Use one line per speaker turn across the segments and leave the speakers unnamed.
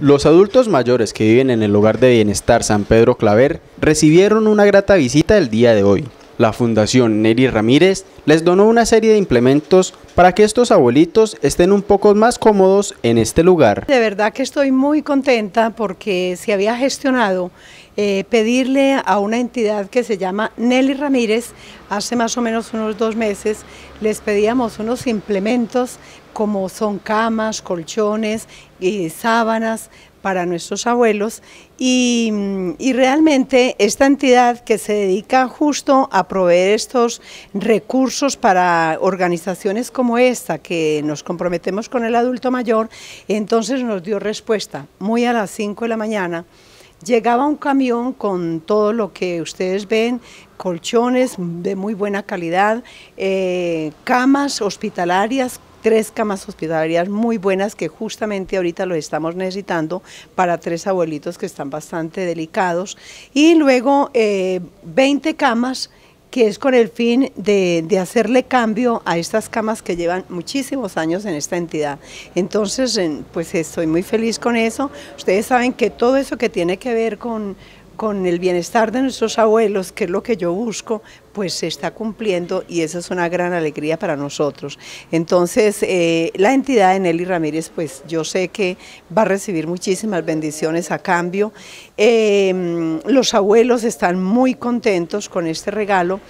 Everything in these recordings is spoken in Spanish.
Los adultos mayores que viven en el Hogar de Bienestar San Pedro Claver recibieron una grata visita el día de hoy. La Fundación Nelly Ramírez les donó una serie de implementos para que estos abuelitos estén un poco más cómodos en este lugar.
De verdad que estoy muy contenta porque se había gestionado eh, pedirle a una entidad que se llama Nelly Ramírez, hace más o menos unos dos meses, les pedíamos unos implementos como son camas, colchones, y eh, sábanas para nuestros abuelos mm, y, realmente esta entidad que se dedica justo a proveer estos recursos para organizaciones como esta que nos comprometemos con el adulto mayor, entonces nos dio respuesta muy a las 5 de la mañana. Llegaba un camión con todo lo que ustedes ven, colchones de muy buena calidad, eh, camas hospitalarias tres camas hospitalarias muy buenas que justamente ahorita lo estamos necesitando para tres abuelitos que están bastante delicados y luego 20 eh, camas que es con el fin de, de, hacerle cambio a estas camas que llevan muchísimos años en esta entidad. Entonces, pues estoy muy feliz con eso. Ustedes saben que todo eso que tiene que ver con con el bienestar de nuestros abuelos, que es lo que yo busco, pues se está cumpliendo y esa es una gran alegría para nosotros. Entonces, eh, la entidad de Nelly Ramírez, pues yo sé que va a recibir muchísimas bendiciones a cambio. Eh, los abuelos están muy contentos con este regalo.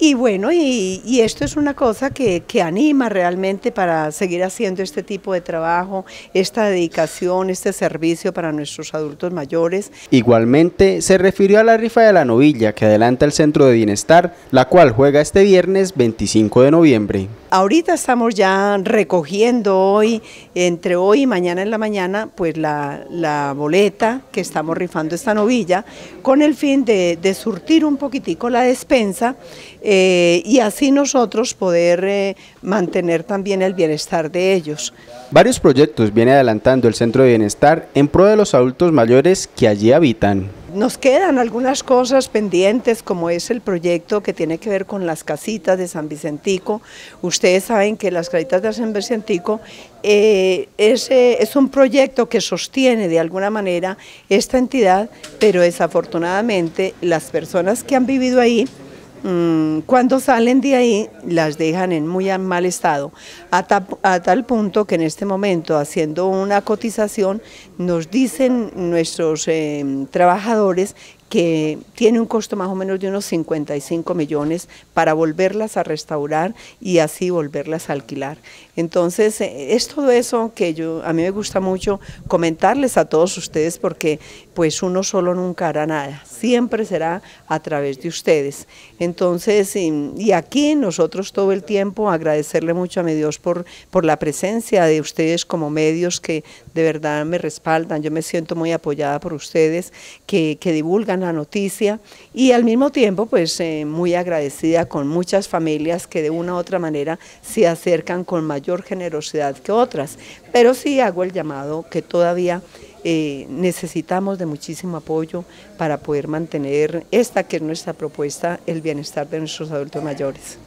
Y bueno, y, esto es una cosa que, que, anima realmente para seguir haciendo este tipo de trabajo, esta dedicación, este servicio para nuestros adultos mayores.
Igualmente, se refirió a la rifa de la novilla que adelanta el Centro de Bienestar, la cual juega este viernes 25 de noviembre.
Ahorita estamos ya recogiendo hoy, entre hoy y mañana en la mañana, pues la, boleta que estamos rifando esta novilla, con el fin de, surtir un poquitico la despensa eh, y así nosotros poder eh, mantener también el bienestar de ellos.
Varios proyectos viene adelantando el Centro de Bienestar en pro de los adultos mayores que allí habitan.
Nos quedan algunas cosas pendientes, como es el proyecto que tiene que ver con las casitas de San Vicentico. Ustedes saben que las casitas de San Vicentico eh, es, es un proyecto que sostiene de alguna manera esta entidad, pero desafortunadamente las personas que han vivido ahí Mm, cuando salen de ahí las dejan en muy mal estado, a, tal punto que en este momento haciendo una cotización nos dicen nuestros eh, trabajadores que tiene un costo más o menos de unos 55 millones para volverlas a restaurar y así volverlas a alquilar. Entonces, eh, es todo eso que yo a mí me gusta mucho comentarles a todos ustedes porque pues uno solo nunca hará nada, siempre será a través de ustedes. Entonces, y, aquí nosotros todo el tiempo agradecerle mucho a mi Dios por, por la presencia de ustedes como medios que de verdad me respaldan, yo me siento muy apoyada por ustedes que, que divulgan la noticia y al mismo tiempo pues eh, muy agradecida con muchas familias que de una u otra manera se acercan con mayor generosidad que otras, pero sí hago el llamado que todavía eh, necesitamos de muchísimo apoyo para poder mantener esta que es nuestra propuesta, el bienestar de nuestros adultos mayores.